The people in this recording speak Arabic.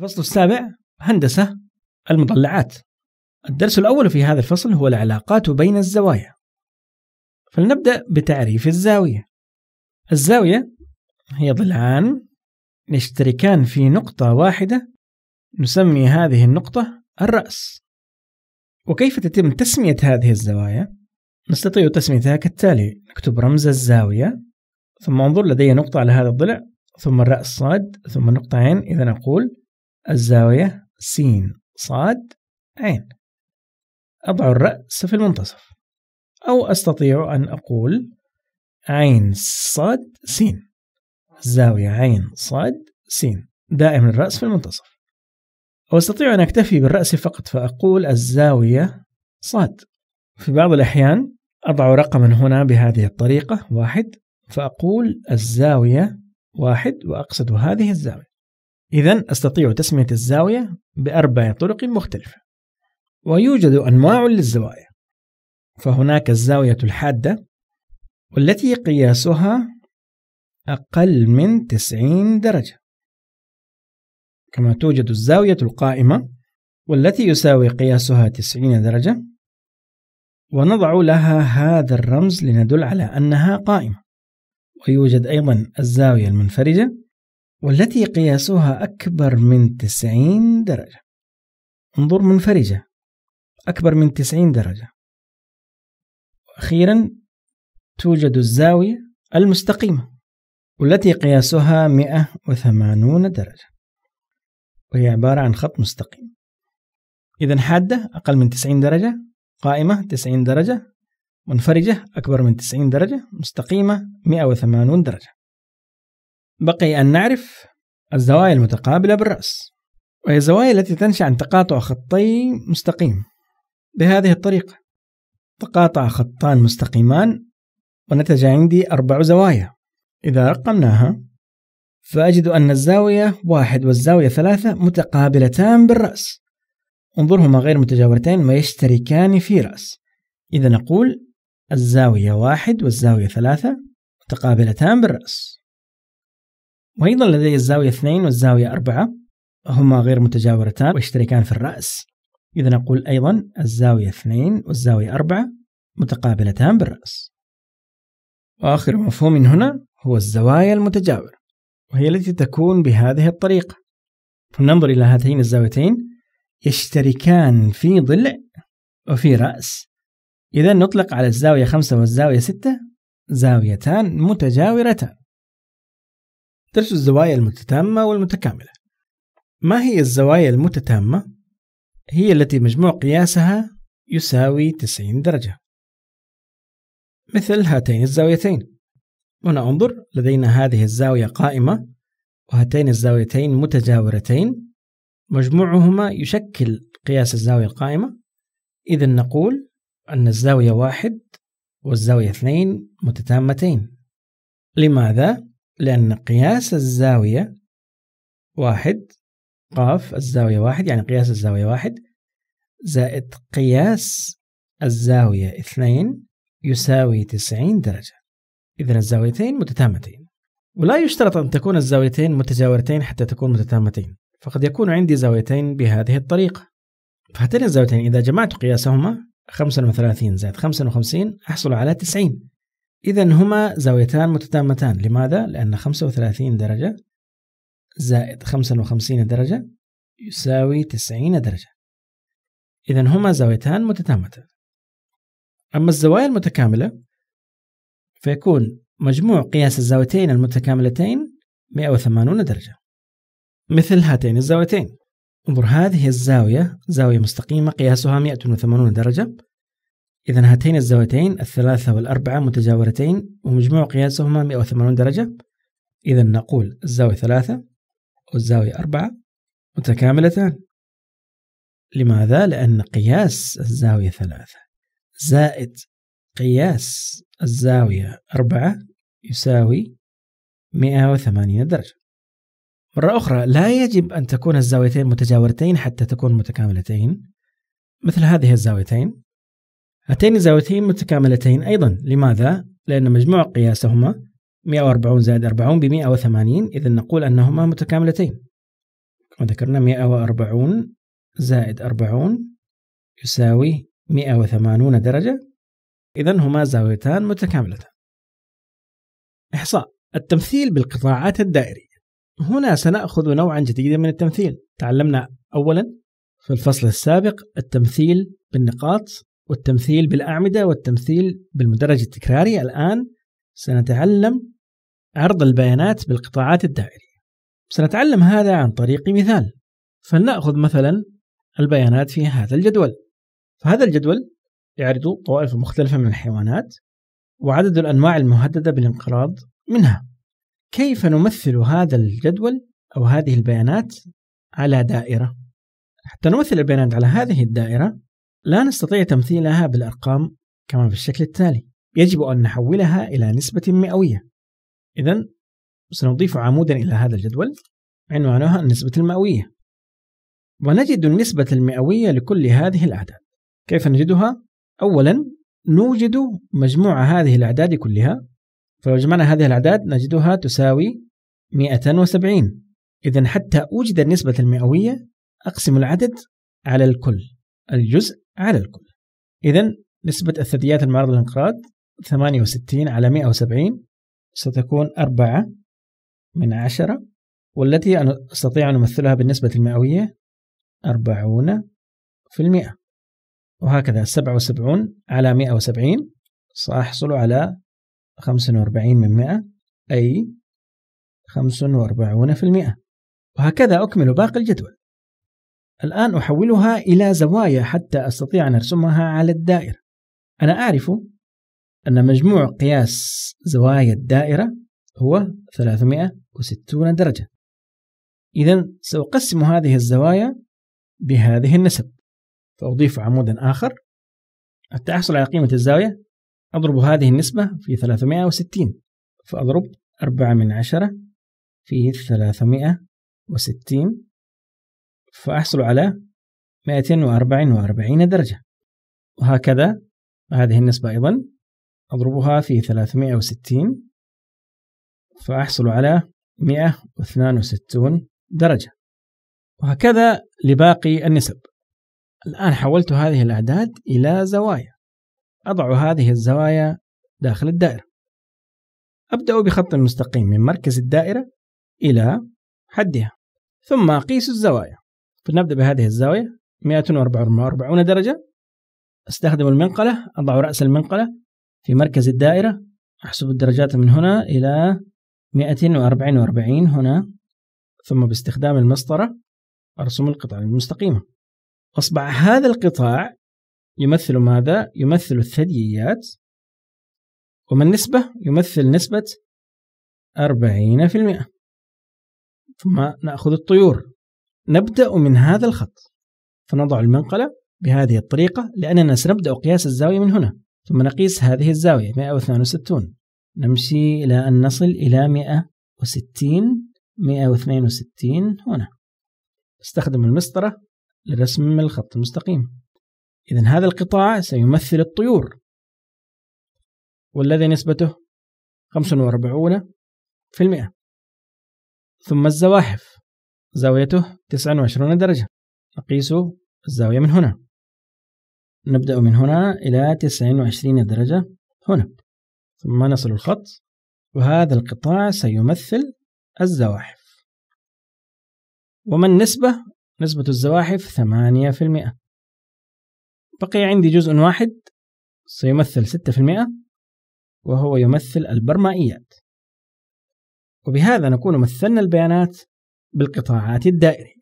الفصل السابع هندسة المضلعات الدرس الأول في هذا الفصل هو العلاقات بين الزوايا فلنبدأ بتعريف الزاوية الزاوية هي ضلعان يشتركان في نقطة واحدة نسمي هذه النقطة الرأس وكيف تتم تسمية هذه الزوايا؟ نستطيع تسميتها كالتالي نكتب رمز الزاوية ثم انظر لدي نقطة على هذا الضلع ثم الرأس صاد ثم نقطة عين إذا نقول الزاوية س صاد عين أضع الرأس في المنتصف أو أستطيع أن أقول عين صاد س الزاوية عين صاد س دائم الرأس في المنتصف وأستطيع أن أكتفي بالرأس فقط فأقول الزاوية صاد في بعض الأحيان أضع رقما هنا بهذه الطريقة واحد فأقول الزاوية واحد وأقصد هذه الزاوية إذا أستطيع تسمية الزاوية بأربع طرق مختلفة ويوجد أنواع للزوايا فهناك الزاوية الحادة والتي قياسها أقل من 90 درجة كما توجد الزاوية القائمة والتي يساوي قياسها 90 درجة ونضع لها هذا الرمز لندل على أنها قائمة ويوجد أيضا الزاوية المنفرجة والتي قياسها أكبر من 90 درجة انظر منفرجة أكبر من 90 درجة أخيرا توجد الزاوية المستقيمة والتي قياسها 180 درجة وهي عبارة عن خط مستقيم إذا حادة أقل من 90 درجة قائمة 90 درجة منفرجة أكبر من 90 درجة مستقيمة 180 درجة بقي أن نعرف الزوايا المتقابلة بالرأس وهي الزوايا التي تنشأ عن تقاطع خطي مستقيم بهذه الطريقة تقاطع خطان مستقيمان ونتج عندي أربع زوايا إذا رقمناها فأجد أن الزاوية واحد والزاوية ثلاثة متقابلتان بالرأس انظرهما غير متجاورتين ويشتركان في رأس إذا نقول الزاوية واحد والزاوية ثلاثة متقابلتان بالرأس وأيضا لدي الزاوية 2 والزاوية 4 هما غير متجاورتان ويشتركان في الرأس إذا نقول أيضا الزاوية 2 والزاوية 4 متقابلتان بالرأس وآخر مفهوم هنا هو الزوايا المتجاورة وهي التي تكون بهذه الطريقة فلننظر إلى هاتين الزاويتين يشتركان في ضلع وفي رأس إذا نطلق على الزاوية 5 والزاوية 6 زاويتان متجاورتان درس الزوايا المتتامة والمتكاملة ما هي الزوايا المتتامة؟ هي التي مجموع قياسها يساوي 90 درجة مثل هاتين الزاويتين هنا انظر لدينا هذه الزاوية قائمة وهاتين الزاويتين متجاورتين مجموعهما يشكل قياس الزاوية القائمة إذا نقول أن الزاوية واحد والزاوية اثنين متتامتين لماذا؟ لأن قياس الزاوية واحد قاف الزاوية واحد يعني قياس الزاوية واحد زائد قياس الزاوية اثنين يساوي تسعين درجة إذا الزاويتين متتامتين ولا يشترط أن تكون الزاويتين متجاورتين حتى تكون متتامتين فقد يكون عندي زاويتين بهذه الطريقة فهاتين الزاويتين إذا جمعت قياسهما 35 زائد 55 أحصل على 90 إذا هما زاويتان متتامتان لماذا؟ لأن 35 درجة زائد 55 درجة يساوي 90 درجة إذا هما زاويتان متتامتان أما الزوايا المتكاملة فيكون مجموع قياس الزاويتين المتكاملتين 180 درجة مثل هاتين الزاويتين انظر هذه الزاوية زاوية مستقيمة قياسها 180 درجة إذا هاتين الزاويتين الثلاثة والأربعة متجاورتين ومجموع قياسهما 180 درجة إذا نقول الزاوية ثلاثة والزاوية أربعة متكاملتان لماذا؟ لأن قياس الزاوية ثلاثة زائد قياس الزاوية أربعة يساوي 180 درجة مرة أخرى لا يجب أن تكون الزاويتين متجاورتين حتى تكون متكاملتين مثل هذه الزاويتين هاتين الزاويتين متكاملتين أيضا لماذا؟ لأن مجموع قياسهما 140 زائد 40 ب 180 إذا نقول أنهما متكاملتين وذكرنا 140 زائد 40 يساوي 180 درجة إذا هما زاويتان متكاملتان إحصاء التمثيل بالقطاعات الدائرية هنا سنأخذ نوعا جديدا من التمثيل تعلمنا أولا في الفصل السابق التمثيل بالنقاط والتمثيل بالأعمدة والتمثيل بالمدرج التكراري الآن سنتعلم عرض البيانات بالقطاعات الدائرية سنتعلم هذا عن طريق مثال فلنأخذ مثلا البيانات في هذا الجدول فهذا الجدول يعرض طوائف مختلفة من الحيوانات وعدد الأنواع المهددة بالانقراض منها كيف نمثل هذا الجدول أو هذه البيانات على دائرة حتى نمثل البيانات على هذه الدائرة لا نستطيع تمثيلها بالأرقام كما في الشكل التالي يجب أن نحولها إلى نسبة مئوية إذا سنضيف عمودا إلى هذا الجدول عنوانها النسبة المئوية ونجد النسبة المئوية لكل هذه الأعداد كيف نجدها؟ أولا نوجد مجموع هذه الأعداد كلها فلو جمعنا هذه الأعداد نجدها تساوي 270 إذا حتى أوجد النسبة المئوية أقسم العدد على الكل الجزء على الكل إذا نسبة الثدييات المعرضة للانقراض 68 على 170 ستكون 4 من 10 والتي أستطيع أن أمثلها بالنسبة المئوية 40 في المئة وهكذا 77 على 170 سأحصل على 45 من 100 أي 45 في المئة وهكذا أكمل باقي الجدول الآن أحولها إلى زوايا حتى أستطيع أن أرسمها على الدائرة أنا أعرف أن مجموع قياس زوايا الدائرة هو 360 درجة إذا سأقسم هذه الزوايا بهذه النسب فأضيف عمودا آخر حتى أحصل على قيمة الزاوية أضرب هذه النسبة في 360 فأضرب 4 من 10 في 360 فأحصل على 244 درجة وهكذا هذه النسبة أيضا أضربها في 360 فأحصل على 162 درجة وهكذا لباقي النسب الآن حولت هذه الأعداد إلى زوايا أضع هذه الزوايا داخل الدائرة أبدأ بخط مستقيم من مركز الدائرة إلى حدها ثم أقيس الزوايا فلنبدأ بهذه الزاوية 144 درجة استخدم المنقلة أضع رأس المنقلة في مركز الدائرة أحسب الدرجات من هنا إلى 244 هنا ثم باستخدام المسطرة أرسم القطع المستقيمة أصبح هذا القطاع يمثل ماذا؟ يمثل الثدييات وما النسبة؟ يمثل نسبة 40% ثم نأخذ الطيور نبدأ من هذا الخط فنضع المنقلة بهذه الطريقة لأننا سنبدأ قياس الزاوية من هنا ثم نقيس هذه الزاوية 162 نمشي إلى أن نصل إلى 160 162 هنا استخدم المسطرة لرسم الخط المستقيم إذا هذا القطاع سيمثل الطيور والذي نسبته 45% ثم الزواحف زاويته 29 درجة أقيس الزاوية من هنا نبدأ من هنا إلى 29 درجة هنا ثم نصل الخط وهذا القطاع سيمثل الزواحف وما النسبة؟ نسبة الزواحف 8% بقي عندي جزء واحد سيمثل 6% وهو يمثل البرمائيات وبهذا نكون مثلنا البيانات بالقطاعات الدائرية